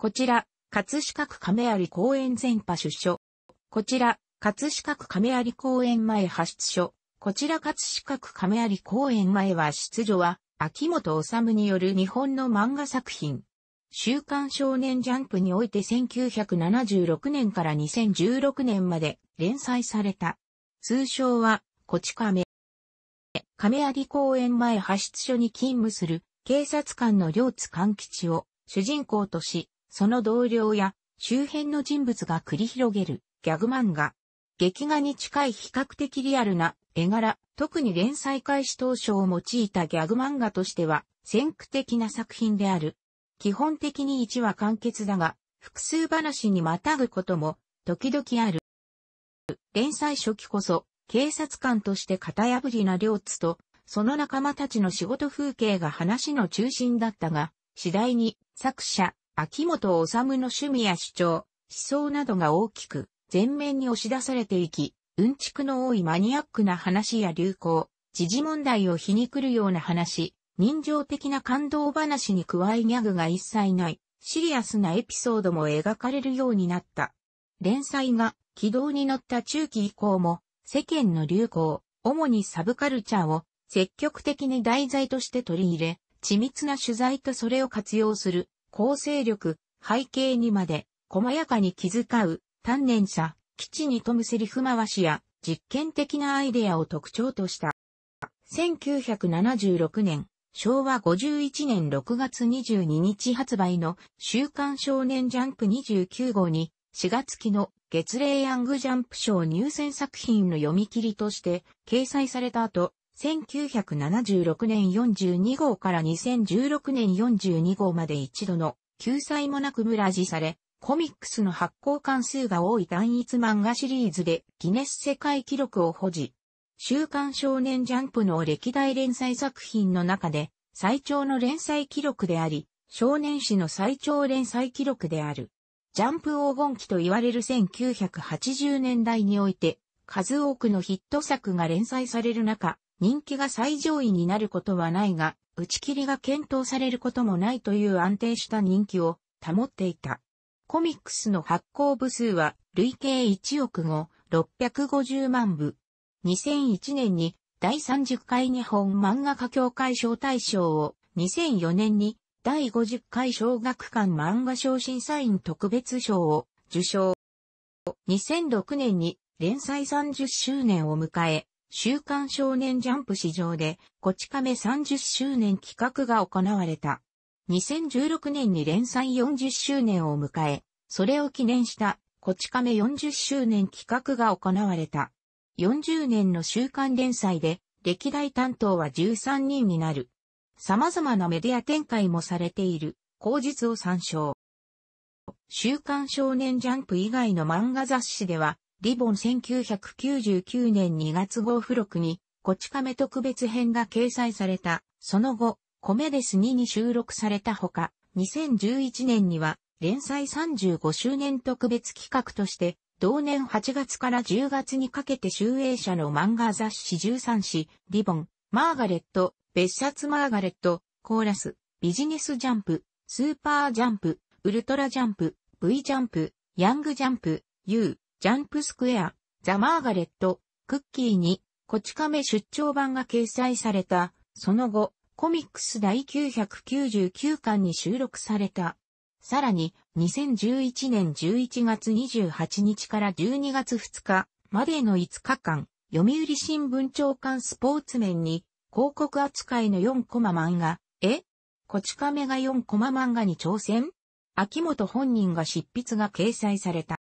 こちら、葛飾区亀有公園前派出所。こちら、葛飾区亀有公園前派出所。こちら葛飾区亀有公園前は出所は、秋元治による日本の漫画作品。週刊少年ジャンプにおいて1976年から2016年まで連載された。通称は、こち亀。亀有公園前派出所に勤務する警察官の両津勘吉を主人公とし、その同僚や周辺の人物が繰り広げるギャグ漫画。劇画に近い比較的リアルな絵柄、特に連載開始当初を用いたギャグ漫画としては先駆的な作品である。基本的に1話完結だが、複数話にまたぐことも時々ある。連載初期こそ、警察官として型破りな両津と、その仲間たちの仕事風景が話の中心だったが、次第に作者、秋元治の趣味や主張、思想などが大きく、前面に押し出されていき、うんちくの多いマニアックな話や流行、時事問題を皮肉るような話、人情的な感動話に加えギャグが一切ない、シリアスなエピソードも描かれるようになった。連載が軌道に乗った中期以降も、世間の流行、主にサブカルチャーを積極的に題材として取り入れ、緻密な取材とそれを活用する構成力、背景にまで、細やかに気遣う、丹念者、基地に富むセリフ回しや、実験的なアイデアを特徴とした。1976年、昭和51年6月22日発売の週刊少年ジャンプ29号に4月期の月齢ヤングジャンプ賞入選作品の読み切りとして掲載された後、1976年42号から2016年42号まで一度の救済もなくラジされ、コミックスの発行関数が多い単一漫画シリーズでギネス世界記録を保持。週刊少年ジャンプの歴代連載作品の中で最長の連載記録であり、少年誌の最長連載記録である。ジャンプ黄金期と言われる1980年代において、数多くのヒット作が連載される中、人気が最上位になることはないが、打ち切りが検討されることもないという安定した人気を保っていた。コミックスの発行部数は累計1億5、650万部。2001年に第30回日本漫画家協会賞大賞を、2004年に第50回小学館漫画賞審査員特別賞を受賞。2006年に連載30周年を迎え、週刊少年ジャンプ史上で、こち亀30周年企画が行われた。2016年に連載40周年を迎え、それを記念した、こち亀40周年企画が行われた。40年の週刊連載で、歴代担当は13人になる。様々なメディア展開もされている、口実を参照。週刊少年ジャンプ以外の漫画雑誌では、リボン1999年2月号付録に、こち亀特別編が掲載された。その後、コメデス2に収録されたほか、2011年には、連載35周年特別企画として、同年8月から10月にかけて集英社の漫画雑誌13誌、リボン、マーガレット、別冊マーガレット、コーラス、ビジネスジャンプ、スーパージャンプ、ウルトラジャンプ、V ジャンプ、ヤングジャンプ、U、ジャンプスクエア、ザ・マーガレット、クッキーに、こち亀出張版が掲載された、その後、コミックス第999巻に収録された。さらに、2011年11月28日から12月2日までの5日間、読売新聞長官スポーツ面に、広告扱いの4コマ漫画、えこち亀が4コマ漫画に挑戦秋元本人が執筆が掲載された。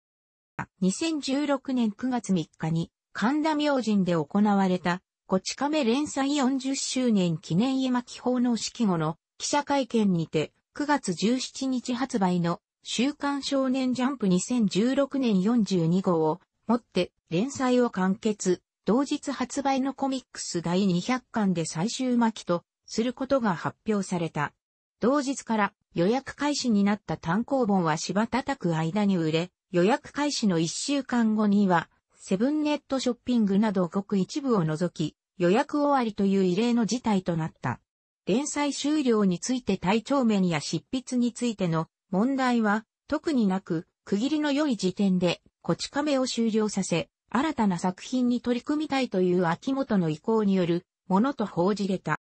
2016年9月3日に神田明神で行われた、こち亀連載40周年記念絵巻法の式後の記者会見にて、9月17日発売の週刊少年ジャンプ2016年42号をもって連載を完結、同日発売のコミックス第200巻で最終巻とすることが発表された。同日から予約開始になった単行本は柴叩く間に売れ、予約開始の1週間後には、セブンネットショッピングなどごく一部を除き、予約終わりという異例の事態となった。連載終了について体調面や執筆についての問題は特になく、区切りの良い時点で、こち亀を終了させ、新たな作品に取り組みたいという秋元の意向によるものと報じれた。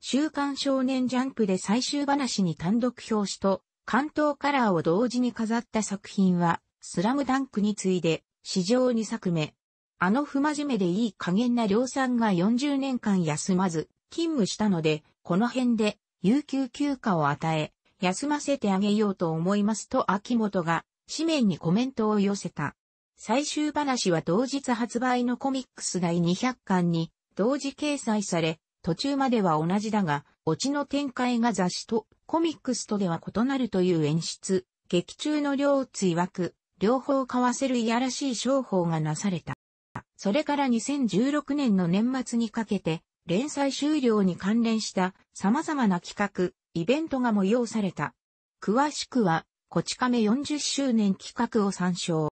週刊少年ジャンプで最終話に単独表紙と関東カラーを同時に飾った作品は、スラムダンクに次いで、史上2作目。あの不真面目でいい加減な量産が40年間休まず、勤務したので、この辺で、有給休暇を与え、休ませてあげようと思いますと秋元が、紙面にコメントを寄せた。最終話は同日発売のコミックス第200巻に、同時掲載され、途中までは同じだが、オチの展開が雑誌とコミックスとでは異なるという演出、劇中の両追枠、両方買わせるいやらしい商法がなされた。それから2016年の年末にかけて、連載終了に関連した様々な企画、イベントが催された。詳しくは、こち亀40周年企画を参照。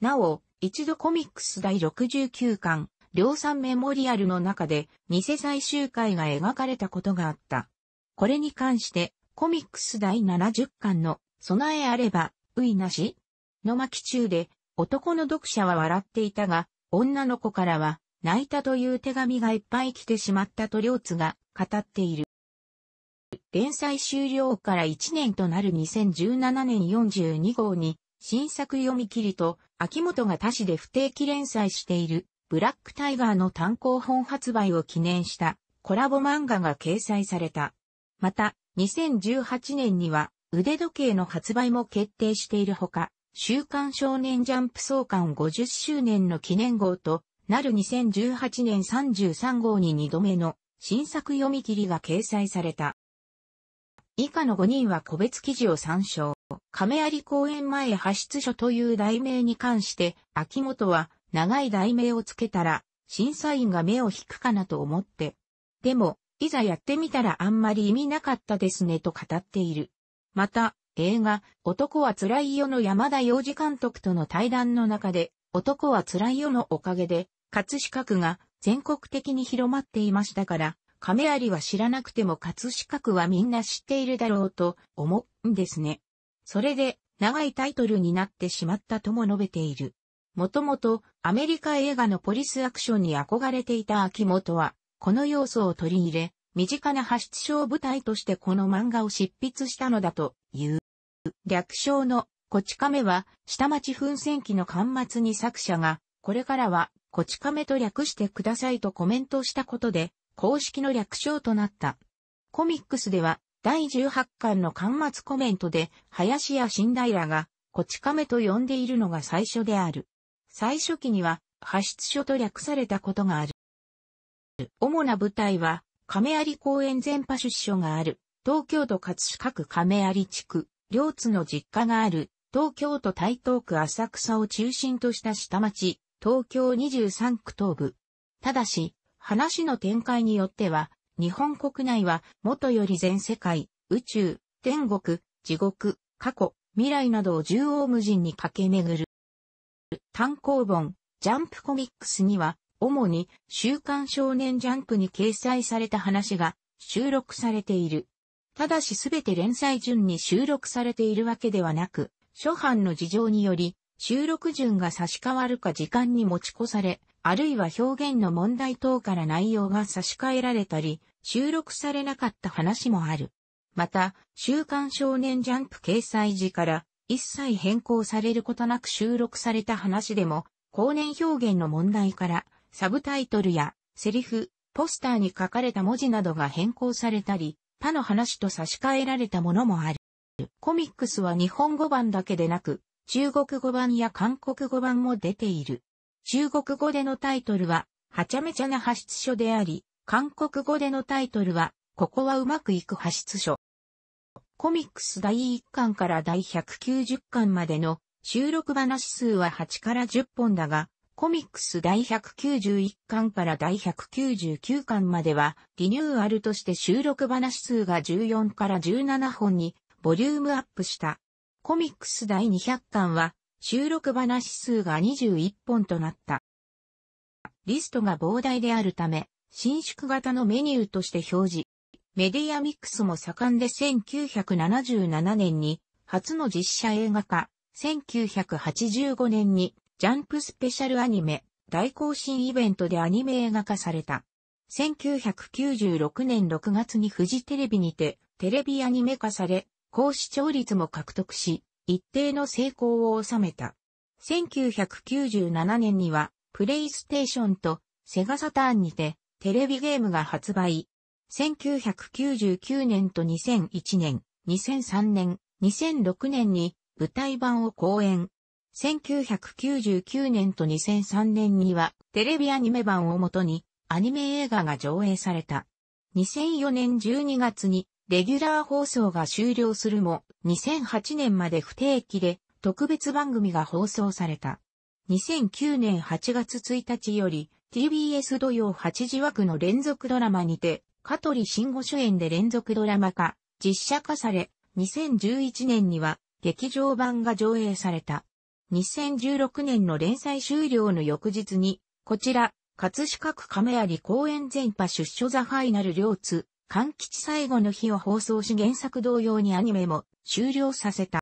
なお、一度コミックス第69巻、量産メモリアルの中で、偽最終回が描かれたことがあった。これに関して、コミックス第70巻の、備えあれば、ういなし、の巻中で、男の読者は笑っていたが、女の子からは、泣いたという手紙がいっぱい来てしまったと両津が語っている。連載終了から1年となる2017年42号に、新作読み切りと、秋元が他誌で不定期連載している、ブラックタイガーの単行本発売を記念したコラボ漫画が掲載された。また、2018年には腕時計の発売も決定しているほか、週刊少年ジャンプ創刊50周年の記念号となる2018年33号に2度目の新作読み切りが掲載された。以下の5人は個別記事を参照。亀有公園前派出所という題名に関して、秋元は長い題名をつけたら、審査員が目を引くかなと思って。でも、いざやってみたらあんまり意味なかったですねと語っている。また、映画、男は辛いよの山田洋次監督との対談の中で、男は辛いよのおかげで、葛飾区が全国的に広まっていましたから、亀有は知らなくても葛飾区はみんな知っているだろうと思うんですね。それで、長いタイトルになってしまったとも述べている。もともとアメリカ映画のポリスアクションに憧れていた秋元は、この要素を取り入れ、身近な派出所を舞台としてこの漫画を執筆したのだと言う。略称のこち亀は、下町奮戦記の巻末に作者が、これからは、こち亀と略してくださいとコメントしたことで、公式の略称となった。コミックスでは、第18巻の巻末コメントで、林家新平が、こち亀と呼んでいるのが最初である。最初期には、派出所と略されたことがある。主な舞台は、亀有公園全派出所がある。東京都葛飾区亀有地区、両津の実家がある、東京都台東区浅草を中心とした下町、東京23区東部。ただし、話の展開によっては、日本国内は、元より全世界、宇宙、天国、地獄、過去、未来などを縦横無尽に駆け巡る。単行本、ジャンプコミックスには、主に週刊少年ジャンプに掲載された話が収録されている。ただしすべて連載順に収録されているわけではなく、初版の事情により、収録順が差し替わるか時間に持ち越され、あるいは表現の問題等から内容が差し替えられたり、収録されなかった話もある。また、週刊少年ジャンプ掲載時から一切変更されることなく収録された話でも、後年表現の問題から、サブタイトルやセリフ、ポスターに書かれた文字などが変更されたり、他の話と差し替えられたものもある。コミックスは日本語版だけでなく、中国語版や韓国語版も出ている。中国語でのタイトルは、はちゃめちゃな派出所であり、韓国語でのタイトルは、ここはうまくいく派出所。コミックス第1巻から第190巻までの収録話数は8から10本だが、コミックス第191巻から第199巻までは、リニューアルとして収録話数が14から17本に、ボリュームアップした。コミックス第200巻は、収録話数が21本となった。リストが膨大であるため、伸縮型のメニューとして表示。メディアミックスも盛んで1977年に、初の実写映画化、1985年にジャンプスペシャルアニメ大行進イベントでアニメ映画化された。1996年6月にフジテレビにてテレビアニメ化され、高視聴率も獲得し、一定の成功を収めた。1997年には、プレイステーションとセガサターンにてテレビゲームが発売。1999年と2001年、2003年、2006年に舞台版を公演、1999年と2003年にはテレビアニメ版をもとにアニメ映画が上映された。2004年12月にレギュラー放送が終了するも2008年まで不定期で特別番組が放送された。2009年8月1日より TBS 土曜8時枠の連続ドラマにて香取慎吾主演で連続ドラマ化、実写化され、2011年には劇場版が上映された。2016年の連載終了の翌日に、こちら、葛飾区亀有公園全波出所ザファイナル両津、関吉最後の日を放送し原作同様にアニメも終了させた。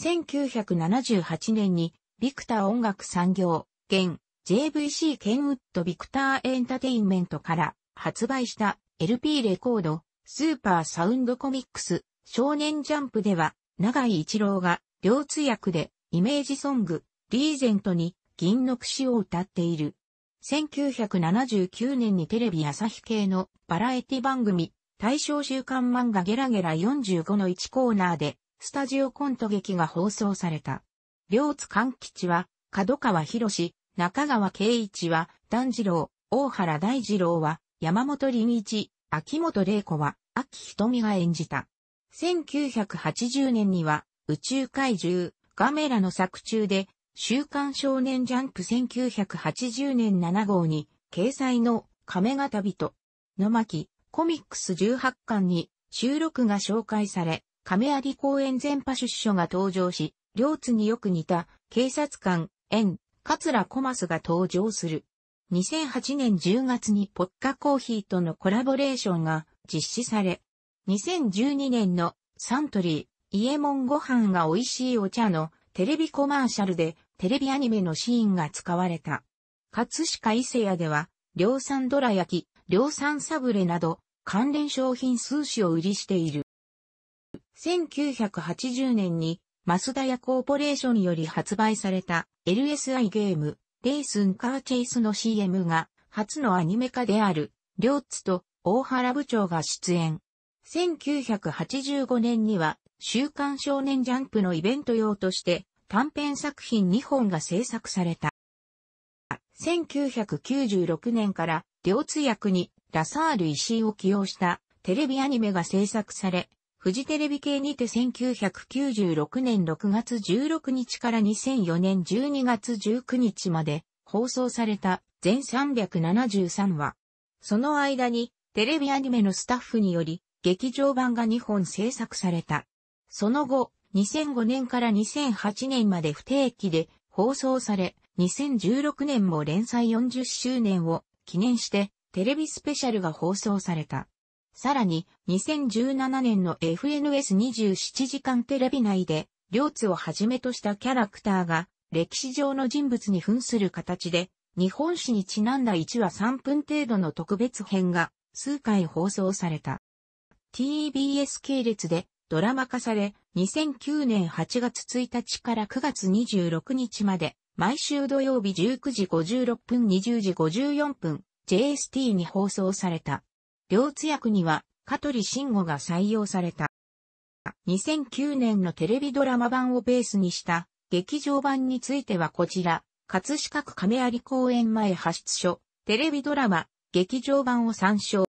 1978年に、ビクター音楽産業、現、JVC ケンウッドビクターエンタテインメントから発売した LP レコード、スーパーサウンドコミックス、少年ジャンプでは、長井一郎が、両通訳で、イメージソング、リーゼントに銀の串を歌っている。1979年にテレビ朝日系のバラエティ番組、大正週刊漫画ゲラゲラ45の1コーナーで、スタジオコント劇が放送された。両津勘吉は、角川博士、中川圭一は、丹次郎、大原大二郎は、山本林一、秋元玲子は、秋瞳が演じた。1980年には、宇宙怪獣、ガメラの作中で、週刊少年ジャンプ1980年7号に、掲載の亀型人の巻コミックス18巻に収録が紹介され、亀有公園全派出所が登場し、両津によく似た警察官、園、桂コマスが登場する。2008年10月にポッカコーヒーとのコラボレーションが実施され、2012年のサントリー、家右衛門ご飯が美味しいお茶のテレビコマーシャルでテレビアニメのシーンが使われた。葛飾伊勢屋では、量産どら焼き、量産サブレなど、関連商品数種を売りしている。1980年に、マスダヤコーポレーションより発売された LSI ゲーム、レイスンカーチェイスの CM が、初のアニメ化である、両津と大原部長が出演。1985年には、週刊少年ジャンプのイベント用として短編作品2本が制作された。1996年から両通訳にラサール石井を起用したテレビアニメが制作され、フジテレビ系にて1996年6月16日から2004年12月19日まで放送された全373話。その間にテレビアニメのスタッフにより劇場版が2本制作された。その後、2005年から2008年まで不定期で放送され、2016年も連載40周年を記念してテレビスペシャルが放送された。さらに、2017年の FNS27 時間テレビ内で、両津をはじめとしたキャラクターが、歴史上の人物に扮する形で、日本史にちなんだ1話3分程度の特別編が、数回放送された。TBS 系列で、ドラマ化され、2009年8月1日から9月26日まで、毎週土曜日19時56分20時54分、JST に放送された。両津役には、香取慎吾が採用された。2009年のテレビドラマ版をベースにした劇場版についてはこちら、葛飾区亀有公園前派出所、テレビドラマ、劇場版を参照。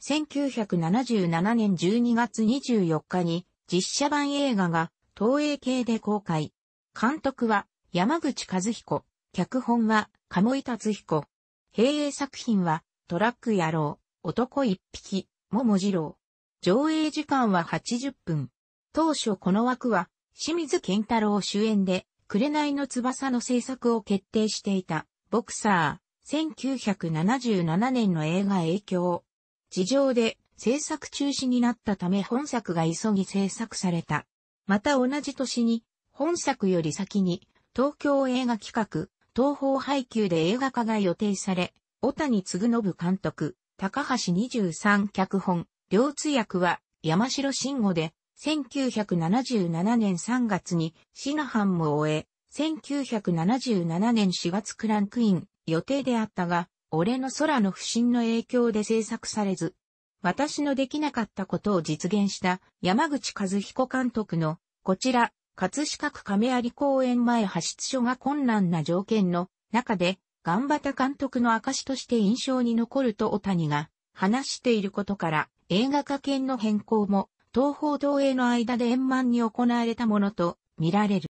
1977年12月24日に実写版映画が東映系で公開。監督は山口和彦、脚本は鴨井達彦。平映作品はトラック野郎、男一匹、桃次郎。上映時間は80分。当初この枠は清水健太郎主演で紅の翼の制作を決定していたボクサー1977年の映画影響。事情で制作中止になったため本作が急ぎ制作された。また同じ年に、本作より先に、東京映画企画、東方配給で映画化が予定され、小谷嗣信監督、高橋23脚本、両通訳は山城慎吾で、1977年3月にシナハンも終え、1977年4月クランクイン予定であったが、俺の空の不信の影響で制作されず、私のできなかったことを実現した山口和彦監督の、こちら、葛飾区亀有公園前派出所が困難な条件の中で、頑張った監督の証として印象に残ると小谷が話していることから、映画化権の変更も、東方東映の間で円満に行われたものと見られる。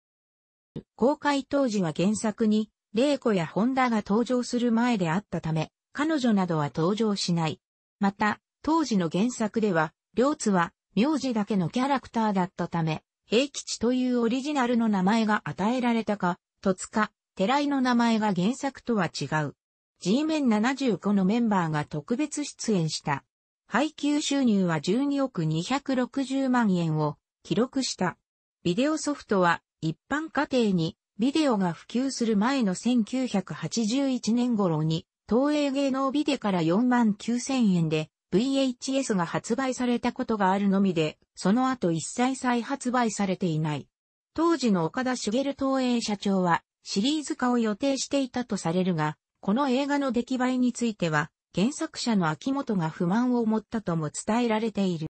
公開当時は原作にレイコやホンダが登場する前であったため、彼女などは登場しない。また、当時の原作では、両津は名字だけのキャラクターだったため、平吉というオリジナルの名前が与えられたか、戸塚、寺井の名前が原作とは違う。G 面75のメンバーが特別出演した。配給収入は12億260万円を記録した。ビデオソフトは一般家庭にビデオが普及する前の1981年頃に、東映芸能ビデから4万9000円で VHS が発売されたことがあるのみで、その後一切再発売されていない。当時の岡田茂東映社長は、シリーズ化を予定していたとされるが、この映画の出来栄えについては、原作者の秋元が不満を持ったとも伝えられている。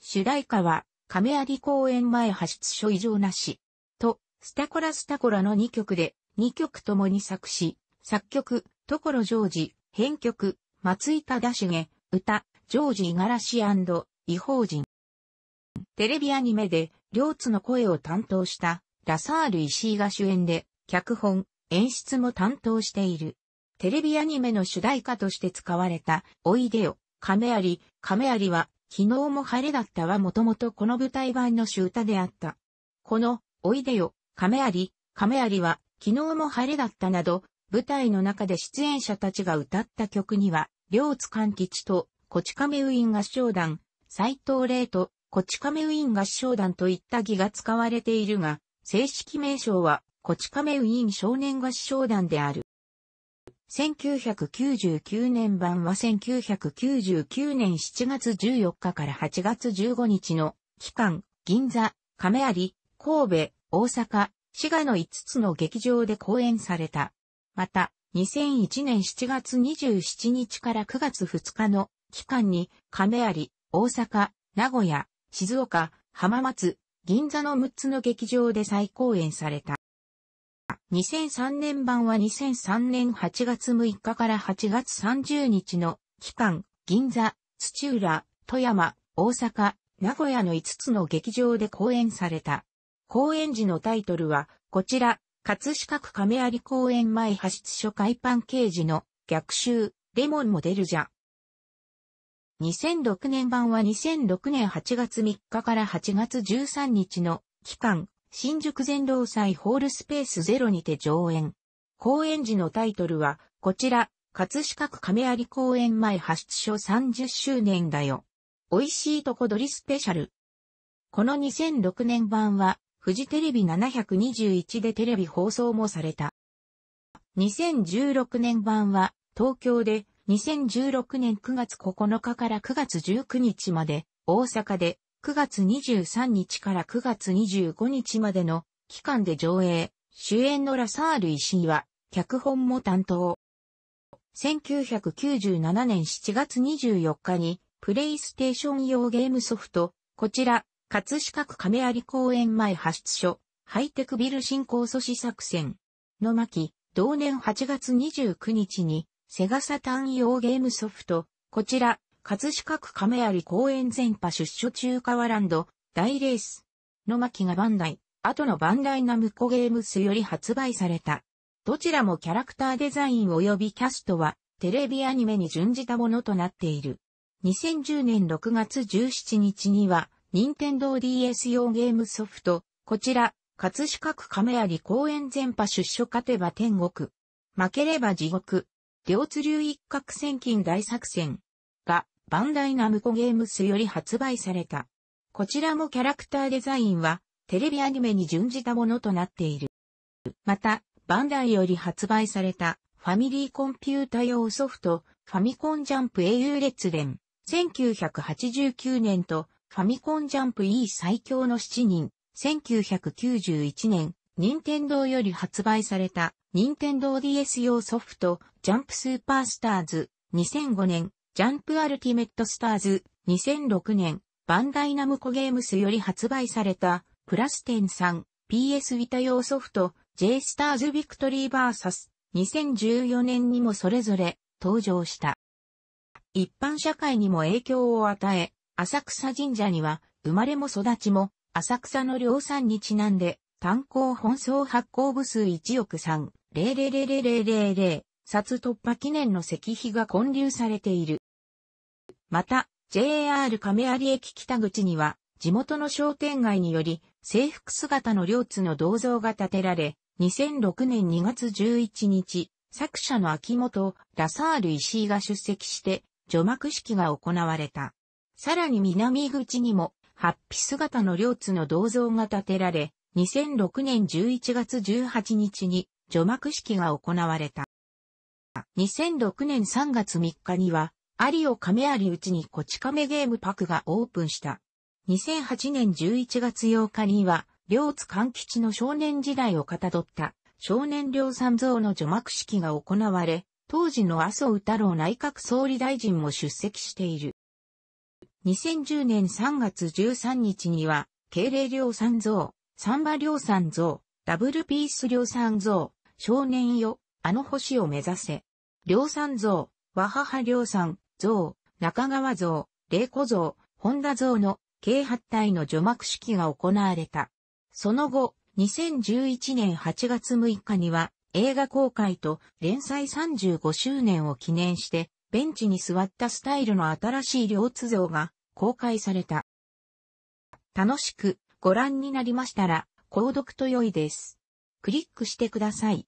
主題歌は、亀有公園前発出所異常なし。スタコラスタコラの2曲で、2曲ともに作詞、作曲、所ジョージ、編曲、松井忠重、歌、ジョージガラシ異邦人。テレビアニメで、両津の声を担当した、ラサール石井が主演で、脚本、演出も担当している。テレビアニメの主題歌として使われた、おいでよ、亀有、亀有は、昨日も晴れだったはもともとこの舞台版の主歌であった。この、おいでよ、亀有、亀有は、昨日も晴れだったなど、舞台の中で出演者たちが歌った曲には、両津勘吉と、こち亀ウィン合唱団、斎藤麗と、こち亀ウィン合唱団といった儀が使われているが、正式名称は、こち亀ウィン少年合唱団である。1999年版は1999年7月14日から8月15日の期間、銀座、亀有、神戸、大阪、滋賀の5つの劇場で公演された。また、2001年7月27日から9月2日の期間に、亀有、大阪、名古屋、静岡、浜松、銀座の6つの劇場で再公演された。2003年版は2003年8月6日から8月30日の期間、銀座、土浦、富山、大阪、名古屋の5つの劇場で公演された。公演時のタイトルは、こちら、葛飾区亀有公園前派出所海パン刑事の逆襲、レモンも出るじゃ。2006年版は2006年8月3日から8月13日の期間、新宿全労祭ホールスペースゼロにて上演。公演時のタイトルは、こちら、葛飾区亀有公園前派出所30周年だよ。美味しいとこ取りスペシャル。この2006年版は、フジテレビ721でテレビ放送もされた。2016年版は東京で2016年9月9日から9月19日まで、大阪で9月23日から9月25日までの期間で上映、主演のラサール石井は脚本も担当。1997年7月24日にプレイステーション用ゲームソフト、こちら葛飾区亀有公園前派出所、ハイテクビル振興阻止作戦野巻、同年8月29日に、セガサタ位ン用ゲームソフト、こちら、葛飾区亀有公園全波出所中川ランド、大レース野巻がバンダイ、後のバンダイナムコゲームスより発売された。どちらもキャラクターデザイン及びキャストは、テレビアニメに準じたものとなっている。2010年6月17日には、任天堂 DS 用ゲームソフト、こちら、葛飾区亀有公園全波出所勝てば天国。負ければ地獄。両津流一攫千金大作戦が、バンダイナムコゲームスより発売された。こちらもキャラクターデザインは、テレビアニメに準じたものとなっている。また、バンダイより発売された、ファミリーコンピュータ用ソフト、ファミコンジャンプ英雄列伝、1989年とファミコンジャンプ E 最強の7人、1991年、任天堂より発売された、任天堂 DS 用ソフト、ジャンプスーパースターズ、2005年、ジャンプアルティメットスターズ、2006年、バンダイナムコゲームスより発売された、プラステン3、PS ビタ用ソフト、J スターズビクトリーバーサス、2014年にもそれぞれ登場した。一般社会にも影響を与え、浅草神社には、生まれも育ちも、浅草の量産にちなんで、炭鉱本草発行部数1億3、0 0 0 0 0 0札突破記念の石碑が建立されている。また、JR 亀有駅北口には、地元の商店街により、制服姿の両津の銅像が建てられ、2006年2月11日、作者の秋元、ラサール石井が出席して、除幕式が行われた。さらに南口にも、ハッピ姿の両津の銅像が建てられ、2006年11月18日に除幕式が行われた。2006年3月3日には、有尾亀有内にこち亀ゲームパクがオープンした。2008年11月8日には、両津勘吉の少年時代をかたどった少年両三像の除幕式が行われ、当時の麻生太郎内閣総理大臣も出席している。2010年3月13日には、敬礼量産像、サンバ量産像、ダブルピース量産像、少年よ、あの星を目指せ。量産像、和母量産像、中川像、霊子像、本田像の計発体の除幕式が行われた。その後、2011年8月6日には映画公開と連載35周年を記念して、ベンチに座ったスタイルの新しい両津像が公開された。楽しくご覧になりましたら、購読と良いです。クリックしてください。